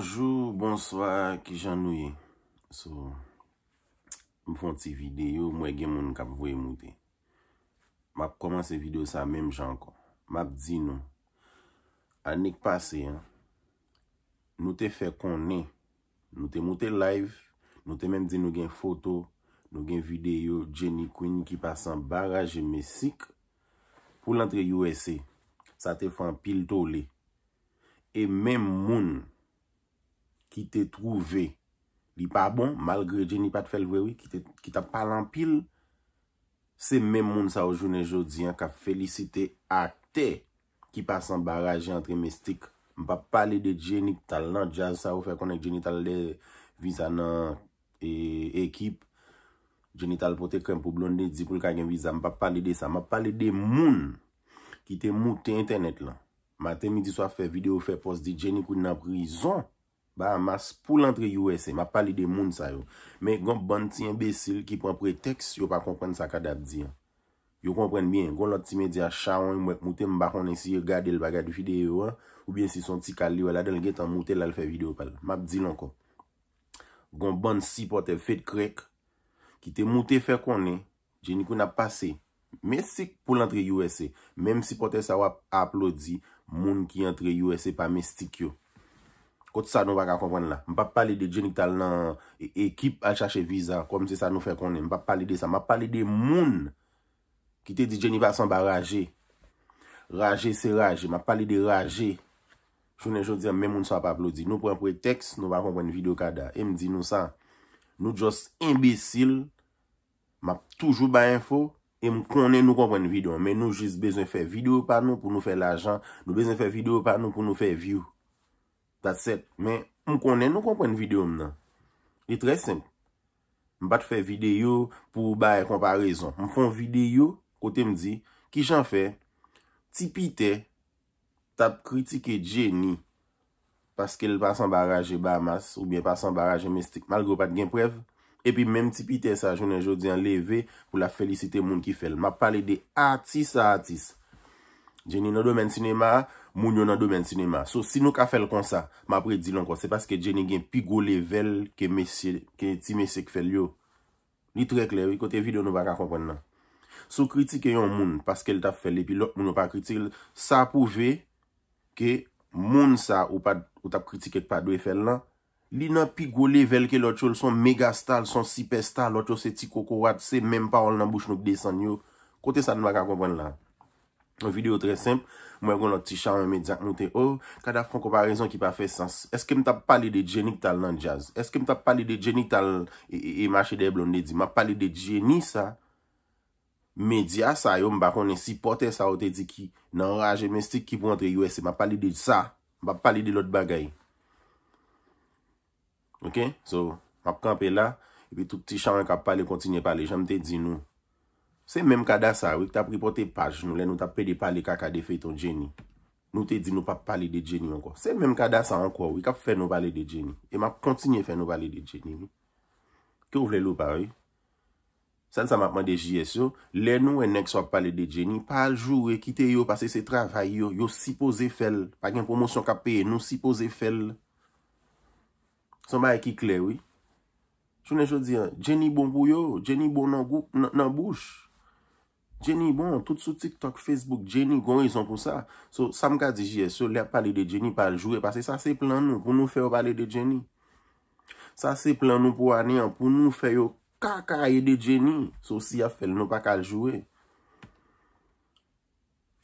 Bonjour, bonsoir, ki jan nouye So M fonte videyo Mwe gen moun kap vwe moute M ap koman se videyo sa menm jan ko M ap di nou Anik pase Nou te fè kon ne Nou te moute live Nou te menm di nou gen foto Nou gen videyo Jenny Queen Ki pasan baraj emesik Pou lantre USA Sa te fèn pil tole E menm moun ki te trouve li pa bon, malgre Jenny pat fel vwewi, ki ta palan pil, se men moun sa ou jounen jodi, an ka felicite ate, ki pa san baraje antre mestik, m pa pale de Jenny ptal lan, jazz sa ou fe konen jenny tal de vizan nan e, ekip, jenny tal pote krem pou blonde, di pou l kagen vizan, m pa pale de sa, m pa pale de moun, ki te mouten internet lan, maten midi so a fe video, fe pos di Jenny koun nan prizon, ba mas pou lantre U.S.E. ma pali de moun sa yo men gon ban ti embesil ki pon pretext yo pa kompren sa ka dat di yo kompren bien, gon lot ti me di a chan yon mwen mouten mba konen si yon gade l bagade videyo ou bien si son ti kal yo la dan gen tan mouten lal fe videyo pal map di lanko gon ban si pote fed krek ki te mouten fe konen jenikou na pase mesik pou lantre U.S.E. men si pote sa wap aplodi moun ki lantre U.S.E. pa mestik yo Kote sa nou wak a kompwen la. M pa pali de Jenny tal nan e, ekip al chache viza. Kom se sa nou fè konen. M pa pali de sa. M pa pali de moun. Ki te di Jenny vason ba raje. Raje se raje. M pa pali de raje. Chounen chou di an, men moun sa pa aplodi. Nou pren pretext, nou wak kompwen video kada. E m di nou sa. Nou jost imbisil. M ap toujou ba info. E m konen nou kompwen video. Men nou jist bezon fè video pa nou pou nou fè l'ajan. Nou bezon fè video pa nou pou nou fè view. That's it. Men, m konen, nou konpwen videoum nan. Li e tre semp. M bat fè videou pou baye kompa rezon. M fon videou, kote m di, ki jan fè, tipite tap kritike jeni paske li pa san baraje ba mas ou biye pa san baraje mestik malgo pat gen prev. E pi menm tipite sa, jounen jodi an leve pou la felicite moun ki fel. Ma pale de atis a atis. Jeni nan do men sinema, moun yo nan do men sinema. So, si nou ka fel kon sa, ma apre di lankon, se paske jeni gen pigole vel ke mesye, ke ti mesye ke fel yo. Ni tre kle, yon kote video nou baka konpwen nan. So, kritike yon moun, paske el tap fel, epi lop moun yo pa kritike, sa pou ve ke moun sa ou tap kritike ek pa do e fel nan. Li nan pigole vel ke lot chol son mega stal, son sipe stal, lot chol se ti koko wat, se menm pa ol nan bouch nou de san yo, kote sa nou baka konpwen nan. Videyo tre semp, mwen kon not ti chanwen me diyan, mwen te ou, kada fon komparazon ki pa fe sens, eske mta pali de jenik tal nan jazz, eske mta pali de jenik tal e machede blon de di, ma pali de jenik sa, media sa yo mba konen si poten sa ou te di ki nan raje mestyk ki pou antre USA, ma pali de sa, mba pali de lot bagay. Ok, so, mwa pkanpe la, epi tout ti chanwen ka pali kontinye pali, jan mte di nou. Se menm kada sa wik ta pripote paj nou, lè nou ta pede pale kakade fe ton geni. Nou te di nou pa pale de geni anko. Se menm kada sa anko wik ap fè nou pale de geni. E ma kontinye fè nou pale de geni. Ke ou vle lou pa wik? San sa mapman de JSO, lè nou ennenk so pale de geni. Pal jou e kite yo, pase se travay yo, yo sipo ze fel. Paken promosyon ka peye, nou sipo ze fel. Soma e ki kler wik. Chou ne chou di an, geni bon pou yo, geni bon nan bouch. Djeni bon, tout sou TikTok, Facebook, djeni gwen yon pou sa. So, sa mwen ka di jes, sou lè pale de djeni pale jwe, pase sa se plan nou pou nou feyo pale de djeni. Sa se plan nou pou ane an pou nou feyo kaka ye de djeni. So, si ya fel nou pa kal jwe.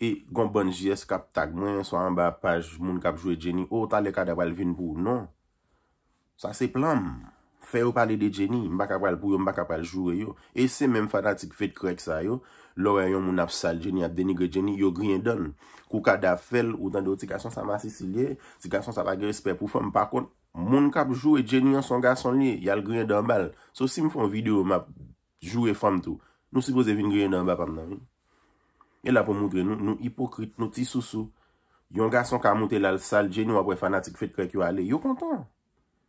E, gwen bon jes kap tag mwen, so an ba page moun kap jwe djeni, o, ta le kade wale vin pou, non. Sa se plan mwen. Fè ou pale de jeni, mbak apal pou yo, mbak apal jure yo. E se menm fanatik fet krek sa yo, lorè yon moun ap sal jeni, ap denigre jeni, yo griye don. Kou ka da fel, ou tan do ti kason sa ma Sicilie, ti kason sa pa griye spè pou fèm. Par kont, moun kap jure jeni yon son gason liye, yal griye don bal. So si mwen fèm video, mwen ap jure fèm tou, nou sipose vin griye don bal pèm nan yon. E la pou moun griye, nou hipokrit, nou ti sou sou. Yon gason ka moun telal sal jeni, wapre fanatik fet krek yo ale, yo kontan.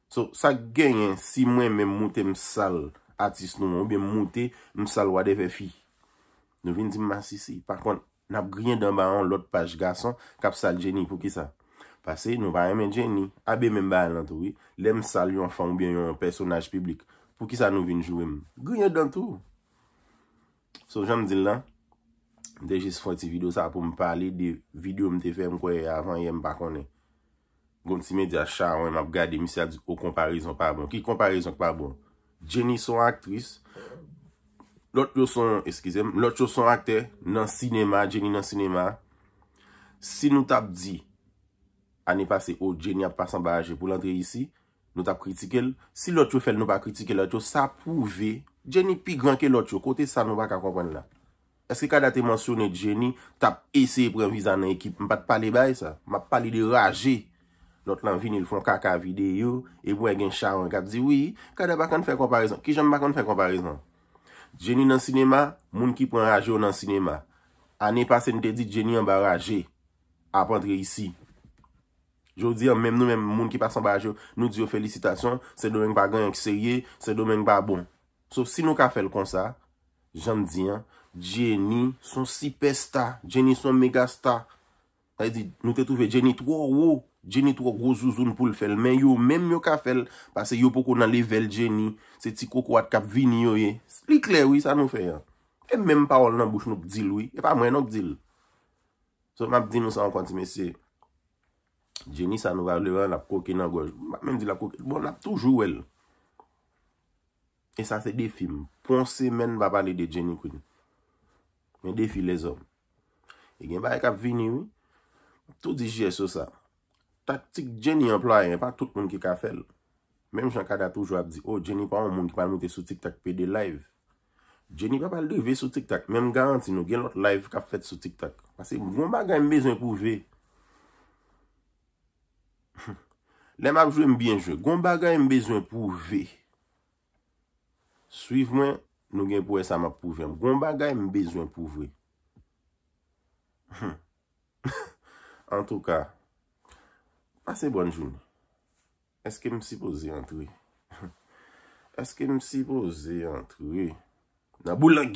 So, sa genyen si mwen men mouten msal atis nou men ou ben mouten msal wade fe fi. Nou vin di masisi. Pakon, nap gwenye dan ba an lot paj gason kap sal jeni pou ki sa. Pase, nou ba an men jeni. A be men ba an lantou, li msal yon fan ou ben yon personaj publik. Pou ki sa nou vin jwem. Gwenye dan tou. So, jan m di lan. Dej jes fwa ti video sa pou m pale de video m te fe m kwe avan yon bakone. Gon ti mè di a oh, chan wè m ap gade mi sa di o komparison pa bon. Ki komparison pa bon? Jenny son aktris. Lot yo son, eskize m, lot yo son aktè nan sinema. Jenny nan sinema. Si nou tap di anè pase ou oh, Jenny ap pasan ba aje pou lantre isi, nou tap kritike l. Si lot yo fèl nou pa kritike l, lot yo sa pou ve. Jenny pi gran ke lot yo, kote sa nou pa ka kompwen la. Eske kada te mwansyounen Jenny, tap ese pre mwisan nan ekip. M pa te pale bay sa. M pa pale de raje. Lot lan vin, il fon kaka videyo, e pou e gen charon, kap di, wii, kade bakan fè komparizman. Ki jame bakan fè komparizman? Jenny nan sinema, moun ki pren rajeo nan sinema. Ane pasen te di, Jenny an ba raje, apandre isi. Jou di, mèm nou mèm moun ki pasen rajeo, nou di yo felicitasyon, se domen ba ganyan ki serye, se domen ba bon. Sop, si nou ka fèl kon sa, jame di, Jenny son sipe sta, Jenny son mega sta. A di, nou te touve Jenny tro ou ou, Jeni tou ko gozouzoun pou l fel, men yo, menm yo ka fel, pa se yo poko nan level jeni, se ti koko wat kap vini yo ye. Sli kler wè, sa nou fe ya. E menm pa wol nan bouch nou pdil wè, e pa mwen nou pdil. So, map din nou sa an konti me se, jeni sa nou ga level ap koke nan goj, menm di la koke, bon ap toujou wèl. E sa se defim, pon se men baban li de jeni kwen. Men defi le zon. E gen ba e kap vini wè, tou di jesyo sa, Taktik geni employen, pa tout moun ki ka fel. Mem jankada toujwa di, o geni pa moun ki pa moun te sou tiktak pe de live. Geni pa pa leve sou tiktak, mem garanti nou gen lot live ka fet sou tiktak. Pase, gomba ga mbezwen pou ve. Le mak jwe mbyen jwe, gomba ga mbezwen pou ve. Suiv mwen, nou gen pou ve sa mba pou ve. Gomba ga mbezwen pou ve. En tou ka, Ase bonjoum, eske msipoze an touye? Eske msipoze an touye? Nabou la gil!